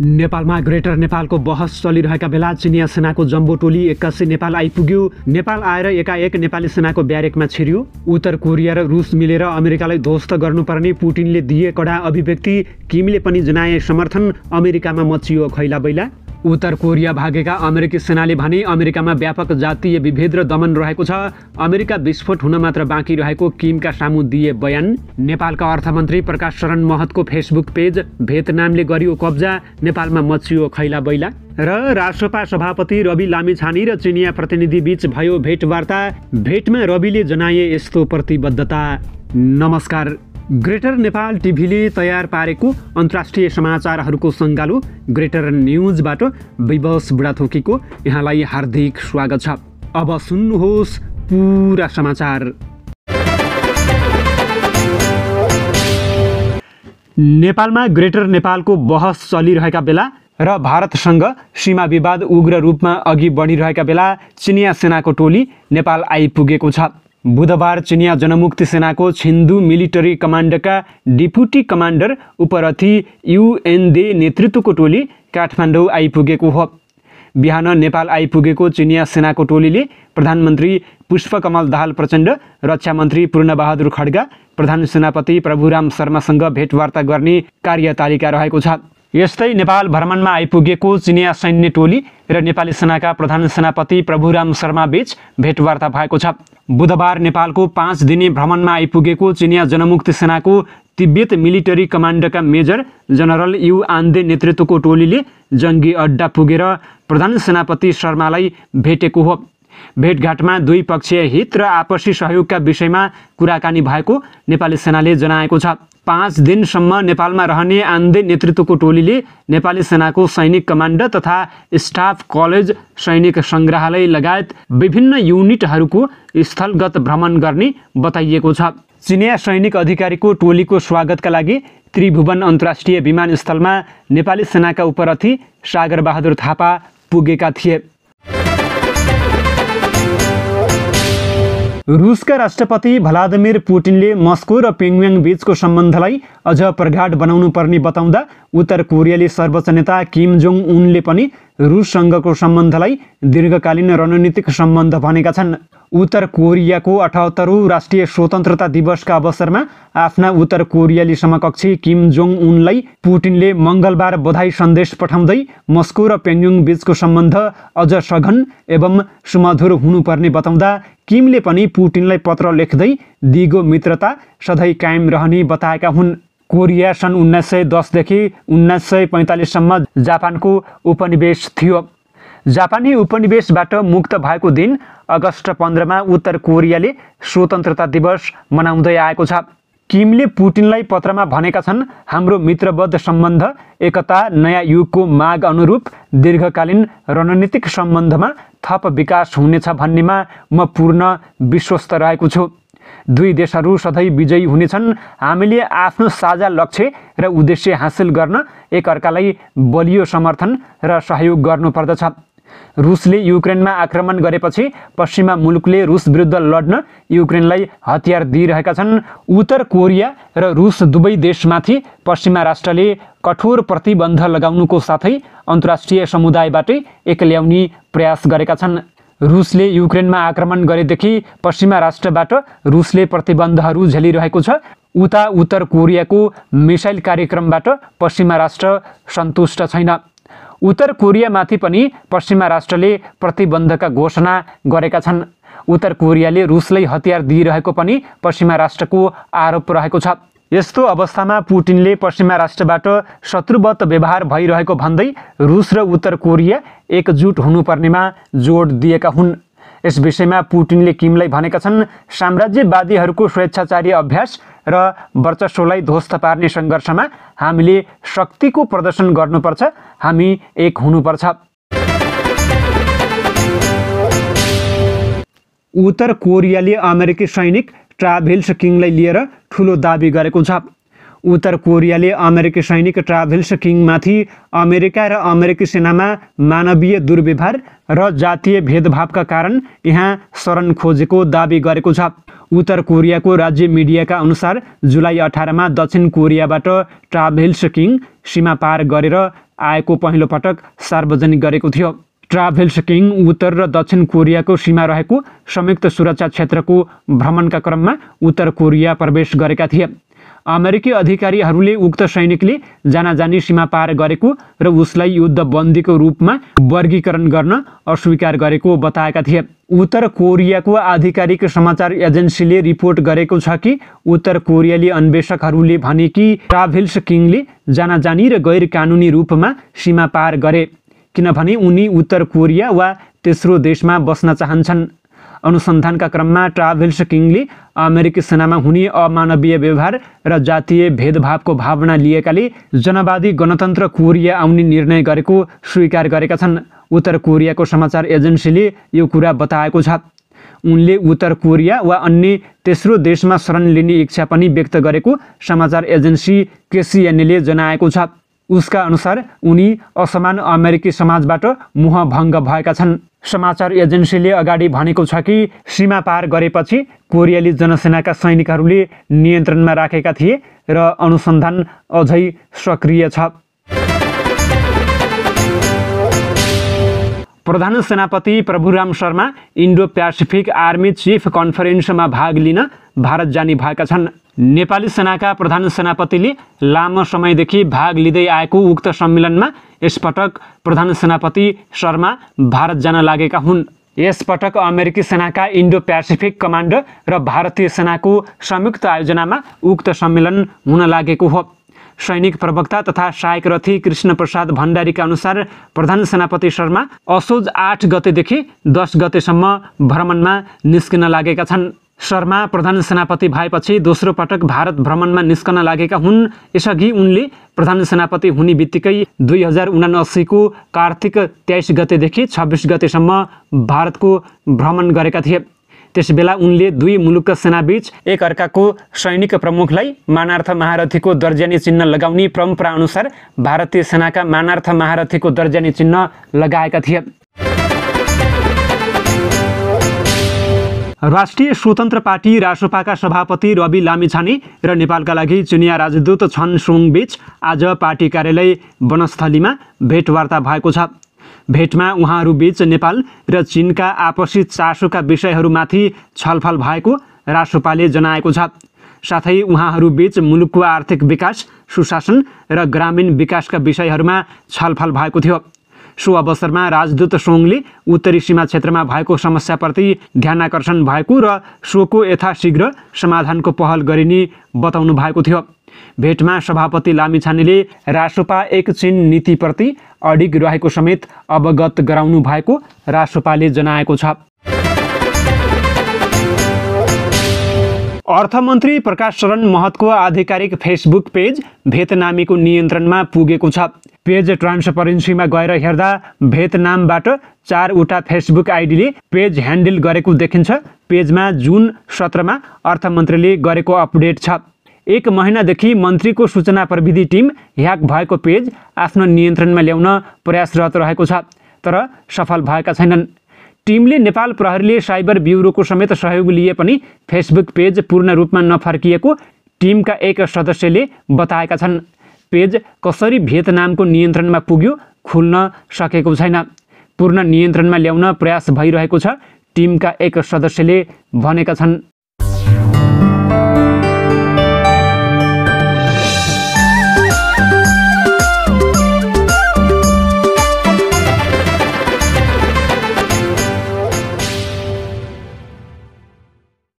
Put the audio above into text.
नेपालमा ग्रेटर नेपालको बहस चलिरहेका बेला चिनिया सेनाको जम्बो टोली एक्कासी नेपाल आइपुग्यो नेपाल आएर एकाएक नेपाली सेनाको ब्यारेकमा छिर्यो उत्तर कोरिया र रुस मिलेर अमेरिकालाई ध्वस्त गर्नुपर्ने पुटिनले दिए कडा अभिव्यक्ति किमले पनि जनाए समर्थन अमेरिकामा मचियो खैला बैला उत्तर कोरिया भागेका अमेरिकी सेनाले भने अमेरिकामा व्यापक जातीय विभेद र दमन रहेको छ अमेरिका विस्फोट हुन मात्र बाँकी रहेको किमका सामु दिए बयान नेपालका अर्थमन्त्री प्रकाश शरण महतको फेसबुक पेज भेतनामले गरियो कब्जा नेपालमा मचियो खैला बैला र राष्ट्रपा सभापति रवि लामिछाने र चिनिया प्रतिनिधि बीच भयो भेटवार्ता भेटमा रविले जनाए यस्तो प्रतिबद्धता नमस्कार ग्रेटर नेपाल टिभीले तयार पारेको अन्तर्राष्ट्रिय समाचारहरूको सङ्गालो ग्रेटर न्युजबाट विवश बुढाथोकीको यहाँलाई हार्दिक स्वागत छ अब सुन्नुहोस् पुरा समाचार नेपालमा ग्रेटर नेपालको बहस चलिरहेका बेला र भारतसँग सीमा विवाद उग्र रूपमा अघि बढिरहेका बेला चिनिया सेनाको टोली नेपाल आइपुगेको छ बुधबार चिनिया जनमुक्ति सेनाको छिन्दु मिलिटरी कमान्डका डिप्युटी कमान्डर उपरथी युएनदे नेतृत्वको टोली काठमाडौँ आइपुगेको हो बिहान नेपाल आइपुगेको चिनिया सेनाको टोलीले प्रधानमन्त्री पुष्पकमल दाहाल प्रचण्ड रक्षा मन्त्री पूर्णबहादुर खड्गा प्रधान सेनापति प्रभुराम शर्मासँग भेटवार्ता गर्ने कार्यतालिका रहेको छ यस्तै नेपाल भ्रमणमा आइपुगेको चिनिया सैन्य टोली र नेपाली सेनाका प्रधान सेनापति प्रभुराम शर्मा बीच भेटवार्ता भएको छ बुधबार नेपालको पाँच दिने भ्रमणमा आइपुगेको चिनिया जनमुक्ति सेनाको तिब्बत मिलिटरी कमान्डका मेजर जनरल यु आन्दे नेतृत्वको टोलीले जङ्गी अड्डा पुगेर प्रधान सेनापति शर्मालाई भेटेको हो भेटघाटमा द्विपक्षीय हित र आपसी सहयोगका विषयमा कुराकानी भएको नेपाली सेनाले जनाएको छ पाँच दिनसम्म नेपालमा रहने आन्दे नेतृत्वको टोलीले नेपाली सेनाको सैनिक कमाण्ड तथा स्टाफ कलेज सैनिक सङ्ग्रहालय लगायत विभिन्न युनिटहरूको स्थलगत भ्रमण गर्ने बताइएको छ चिनिया सैनिक अधिकारीको टोलीको स्वागतका लागि त्रिभुवन अन्तर्राष्ट्रिय विमानस्थलमा नेपाली सेनाका उपरथी सागरबहादुर थापा पुगेका थिए रुसका राष्ट्रपति भ्लादिमिर पुटिनले मस्को र पेङव्याङ बीचको सम्बन्धलाई अझ प्रगाढ बनाउनुपर्ने बताउँदा उत्तर कोरियाली सर्वोच्च नेता किम जोङ उनले पनि रुससँगको सम्बन्धलाई दीर्घकालीन रणनीतिक सम्बन्ध भनेका छन् उत्तर कोरियाको अठहत्तरौँ राष्ट्रिय स्वतन्त्रता दिवसका अवसरमा आफ्ना उत्तर कोरियाली समकक्षी किम जोङ उनलाई पुटिनले मङ्गलबार बधाई सन्देश पठाउँदै मस्को र पेन्युङ बीचको सम्बन्ध अझ सघन एवं सुमधुर हुनुपर्ने बताउँदा किमले पनि पुटिनलाई पत्र लेख्दै दिगो मित्रता सधैँ कायम रहने बताएका हुन् कोरिया सन् उन्नाइस सय दसदेखि उन्नाइस सय पैँतालिससम्म जापानको उपनिवेश थियो जापानी उपनिवेशबाट मुक्त भएको दिन अगस्त पन्ध्रमा उत्तर कोरियाले स्वतन्त्रता दिवस मनाउँदै आएको छ किमले पुटिनलाई पत्रमा भनेका छन् हाम्रो मित्रवद्ध सम्बन्ध एकता नयाँ युगको माग अनुरूप दीर्घकालीन रणनीतिक सम्बन्धमा थप विकास हुनेछ भन्नेमा म पूर्ण विश्वस्त रहेको छु दुई देशहरू सधैँ विजयी हुनेछन् हामीले आफ्नो साझा लक्ष्य र उद्देश्य हासिल गर्न एकअर्कालाई बलियो समर्थन र सहयोग गर्नुपर्दछ रुसले युक्रेनमा आक्रमण गरेपछि पश्चिमा मुलुकले रुस विरुद्ध लड्न युक्रेनलाई हतियार दिइरहेका छन् उत्तर कोरिया र रुस दुवै देशमाथि पश्चिमा राष्ट्रले कठोर प्रतिबन्ध लगाउनुको साथै अन्तर्राष्ट्रिय समुदायबाटै एकल्याउने प्रयास गरेका छन् रुसले युक्रेनमा आक्रमण गरेदेखि पश्चिमा राष्ट्रबाट रुसले प्रतिबन्धहरू झेलिरहेको छ उता उत्तर कोरियाको मिसाइल कार्यक्रमबाट पश्चिमा राष्ट्र सन्तुष्ट छैन उत्तर कोरियामाथि पनि पश्चिमा राष्ट्रले प्रतिबन्धका घोषणा गरेका छन् उत्तर कोरियाले रुसलाई हतियार दिइरहेको पनि पश्चिमा राष्ट्रको आरोप रहेको छ यस्तो अवस्थामा पुटिनले पश्चिमा राष्ट्रबाट शत्रुवत व्यवहार भइरहेको भन्दै रुस र उत्तर कोरिया एकजुट हुनुपर्नेमा जोड दिएका हुन् यस विषयमा पुटिनले किमलाई भनेका छन् साम्राज्यवादीहरूको स्वेच्छाचारी अभ्यास र वर्चस्वलाई ध्वस्त पार्ने सङ्घर्षमा हामीले शक्तिको प्रदर्शन गर्नुपर्छ हामी एक हुनुपर्छ उत्तर कोरियाले अमेरिकी सैनिक ट्राभेल्स किङलाई लिएर ठुलो दावी गरेको छ उत्तर कोरियाले अमेरिकी सैनिक ट्राभल्स किङमाथि अमेरिका र अमेरिकी सेनामा मानवीय दुर्व्यवहार र जातीय भेदभावका कारण यहाँ शरण खोजेको दावी गरेको छ उत्तर कोरियाको राज्य मिडियाका अनुसार जुलाई अठारमा दक्षिण कोरियाबाट ट्राभल्स किङ सीमा पार गरेर आएको पहिलो पटक सार्वजनिक गरेको थियो ट्राभल्स किङ उत्तर र दक्षिण कोरियाको सीमा रहेको संयुक्त सुरक्षा क्षेत्रको भ्रमणका क्रममा उत्तर कोरिया प्रवेश गरेका थिए अमेरिकी अधिकारीहरूले उक्त सैनिकले जानाजानी सीमा पार गरेको र उसलाई युद्धबन्दीको रूपमा वर्गीकरण गर्न अस्वीकार गरेको बताएका थिए उत्तर कोरियाको आधिकारिक समाचार एजेन्सीले रिपोर्ट गरेको छ कि उत्तर कोरियाली अन्वेषकहरूले भने कि ट्राभेल्स किङले जानाजानी र गैर कानुनी रूपमा सीमा पार गरे किनभने उनी उत्तर कोरिया वा तेस्रो देशमा बस्न चाहन्छन् अनुसन्धानका क्रममा ट्राभेल्स किङले अमेरिकी सेनामा हुने अमानवीय व्यवहार र जातीय भेदभावको भावना लिएकाले जनवादी गणतन्त्र कोरिया आउने निर्णय गरेको स्वीकार गरेका छन् उत्तर कोरियाको समाचार एजेन्सीले यो कुरा बताएको छ उनले उत्तर कोरिया वा अन्य तेस्रो देशमा शरण लिने इच्छा पनि व्यक्त गरेको समाचार एजेन्सी केसिएनएले जनाएको छ उसका अनुसार उनी असमान अमेरिकी समाजबाट मुहभङ्ग भएका छन् समाचार एजेन्सीले अगाडि भनेको छ कि सीमा पार गरेपछि कोरियाली जनसेनाका सैनिकहरूले नियन्त्रणमा राखेका थिए र अनुसन्धान अझै सक्रिय छ प्रधान सेनापति Prabhuram Sharma Indo Pacific army chief कन्फरेन्समा भाग लिन भारत जाने भएका छन् नेपाली सेनाका प्रधान सेनापतिले लामो समयदेखि भाग लिँदै आएको उक्त सम्मेलनमा यसपटक प्रधान सेनापति शर्मा भारत जान लागेका हुन् यसपटक अमेरिकी सेनाका इन्डो प्यासिफिक कमान्ड र भारतीय सेनाको संयुक्त आयोजनामा उक्त सम्मेलन हुन लागेको हो सैनिक प्रवक्ता तथा सहायक रथी कृष्ण प्रसाद भण्डारीका अनुसार प्रधान सेनापति शर्मा असोज आठ गतेदेखि दस गतेसम्म भ्रमणमा निस्किन लागेका छन् शर्मा प्रधान सेनापति भएपछि दोस्रो पटक भारत भ्रमणमा निस्कन लागेका हुन् यसअघि उनले प्रधान सेनापति हुने बित्तिकै दुई हजार उनासीको कार्तिक तेइस गतेदेखि छब्बिस गतेसम्म भारतको भ्रमण गरेका थिए त्यसबेला उनले दुई मुलुकका सेनाबीच एकअर्काको सैनिक प्रमुखलाई मानार्थ महारथीको दर्जानी चिन्ह लगाउने परम्पराअनुसार भारतीय सेनाका मानार्थ महारथीको दर्जानी चिन्ह लगाएका थिए राष्ट्रिय स्वतन्त्र पार्टी रासोपाका सभापति रवि लामिछाने र नेपालका लागि चिनिया राजदूत छन सुङबीच आज पार्टी कार्यालय वनस्थलीमा भेटवार्ता भएको छ भेटमा उहाँहरूबीच नेपाल र चिनका आपसी चासोका विषयहरूमाथि छलफल भएको रासोपाले जनाएको छ साथै उहाँहरूबीच मुलुकको आर्थिक विकास सुशासन र ग्रामीण विकासका विषयहरूमा छलफल भएको थियो सो अवसरमा राजदूत सोङले उत्तरी सीमा क्षेत्रमा भएको समस्याप्रति ध्यान आकर्षण भएको र सोको यथाशीघ्र समाधानको पहल गरिने बताउनु भएको थियो भेटमा सभापति लामिछानेले रासोपा एक नीतिप्रति अडिग रहेको समेत अवगत गराउनु भएको रासोपाले जनाएको छ अर्थमन्त्री प्रकाश शरण महतको आधिकारिक फेसबुक पेज भेतनामीको नियन्त्रणमा पुगेको छ पेज ट्रान्सपरेन्सीमा गएर हेर्दा भेतनामबाट चारवटा फेसबुक आइडीले पेज ह्यान्डल गरेको देखिन्छ पेजमा जुन सत्रमा अर्थमन्त्रीले गरेको अपडेट छ एक महिनादेखि मन्त्रीको सूचना प्रविधि टिम ह्याक भएको पेज आफ्नो नियन्त्रणमा ल्याउन प्रयासरत रहेको छ तर सफल भएका छैनन् टिमले नेपाल प्रहरीले साइबर ब्युरोको समेत सहयोग लिए पनि फेसबुक पेज पूर्ण रूपमा नफर्किएको टिमका एक सदस्यले बताएका छन् पेज कसरी भियतनामको नियन्त्रणमा पुग्यो खुल्न सकेको छैन पूर्ण नियन्त्रणमा ल्याउन प्रयास भइरहेको छ टिमका एक सदस्यले भनेका छन्